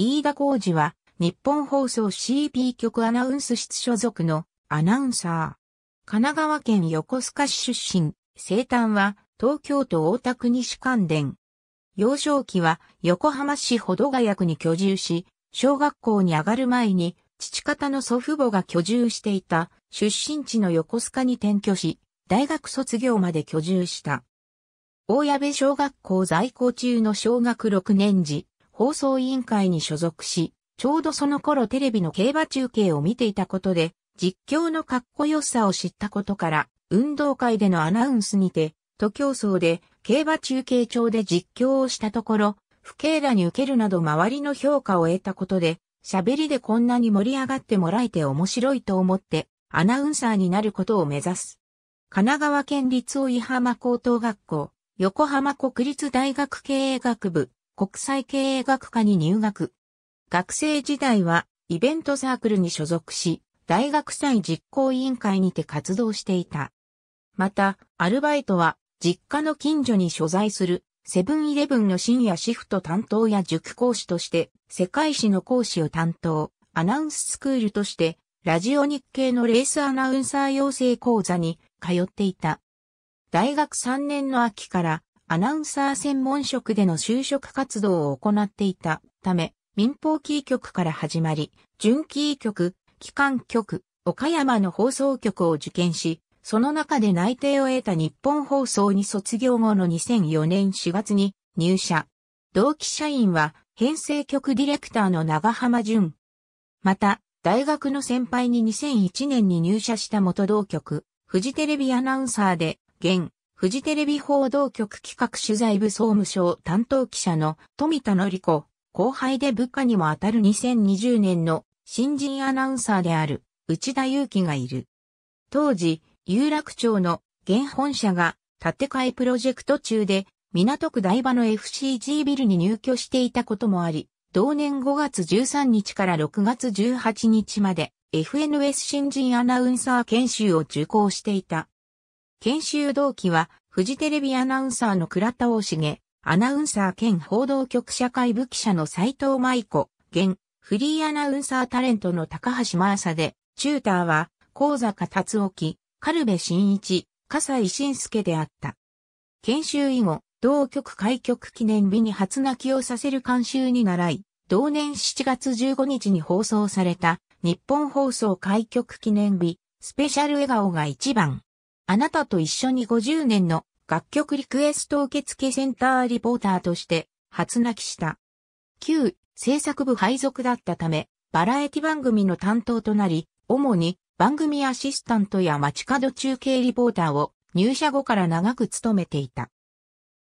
飯田浩二は、日本放送 CP 局アナウンス室所属のアナウンサー。神奈川県横須賀市出身、生誕は東京都大田区西関電。幼少期は横浜市保土ヶ谷区に居住し、小学校に上がる前に父方の祖父母が居住していた出身地の横須賀に転居し、大学卒業まで居住した。大矢部小学校在校中の小学6年時、放送委員会に所属し、ちょうどその頃テレビの競馬中継を見ていたことで、実況のかっこよさを知ったことから、運動会でのアナウンスにて、徒競走で競馬中継帳で実況をしたところ、不敬らに受けるなど周りの評価を得たことで、喋りでこんなに盛り上がってもらえて面白いと思って、アナウンサーになることを目指す。神奈川県立大井浜高等学校、横浜国立大学経営学部、国際経営学科に入学。学生時代はイベントサークルに所属し、大学祭実行委員会にて活動していた。また、アルバイトは実家の近所に所在するセブンイレブンの深夜シフト担当や塾講師として世界史の講師を担当、アナウンススクールとしてラジオ日経のレースアナウンサー養成講座に通っていた。大学3年の秋からアナウンサー専門職での就職活動を行っていたため、民放キー局から始まり、準キー局、機関局、岡山の放送局を受験し、その中で内定を得た日本放送に卒業後の2004年4月に入社。同期社員は編成局ディレクターの長浜淳。また、大学の先輩に2001年に入社した元同局、フジテレビアナウンサーで、現、フジテレビ報道局企画取材部総務省担当記者の富田のり子、後輩で部下にも当たる2020年の新人アナウンサーである内田祐樹がいる。当時、有楽町の現本社が建て替えプロジェクト中で港区台場の FCG ビルに入居していたこともあり、同年5月13日から6月18日まで FNS 新人アナウンサー研修を受講していた。研修同期は、フジテレビアナウンサーの倉田大重、アナウンサー兼報道局社会部記者の斎藤舞子、現、フリーアナウンサータレントの高橋真麻で、チューターは、高坂達沖、軽部真一、笠井慎介であった。研修以後、同局開局記念日に初泣きをさせる監修に習い、同年7月15日に放送された、日本放送開局記念日、スペシャル笑顔が一番。あなたと一緒に50年の楽曲リクエスト受付センターリポーターとして初泣きした。旧制作部配属だったため、バラエティ番組の担当となり、主に番組アシスタントや街角中継リポーターを入社後から長く務めていた。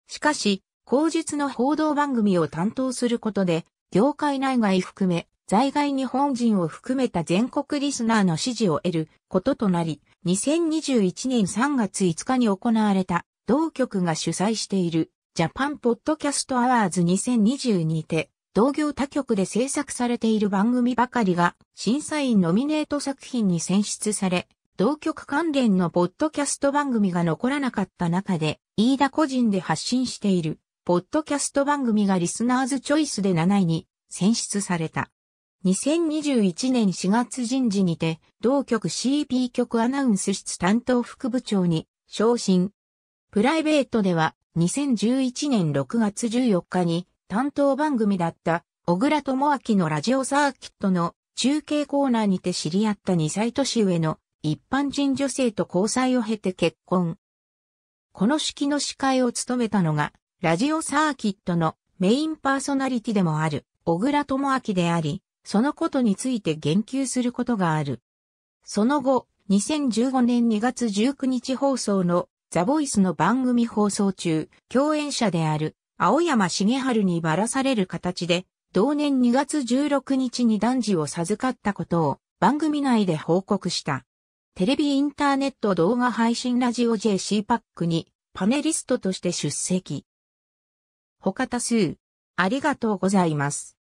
しかし、後述の報道番組を担当することで、業界内外含め、在外日本人を含めた全国リスナーの支持を得ることとなり、2021年3月5日に行われた、同局が主催している、ジャパンポッドキャストアワーズ2020にて、同業他局で制作されている番組ばかりが、審査員ノミネート作品に選出され、同局関連のポッドキャスト番組が残らなかった中で、飯田個人で発信している、ポッドキャスト番組がリスナーズチョイスで7位に選出された。2021年4月人事にて、同局 CP 局アナウンス室担当副部長に昇進。プライベートでは、2011年6月14日に担当番組だった小倉智明のラジオサーキットの中継コーナーにて知り合った2歳年上の一般人女性と交際を経て結婚。この式の司会を務めたのが、ラジオサーキットのメインパーソナリティでもある小倉智明であり、そのことについて言及することがある。その後、2015年2月19日放送のザ・ボイスの番組放送中、共演者である青山茂春にばらされる形で、同年2月16日に男児を授かったことを番組内で報告した。テレビインターネット動画配信ラジオ JC パックにパネリストとして出席。他多数、ありがとうございます。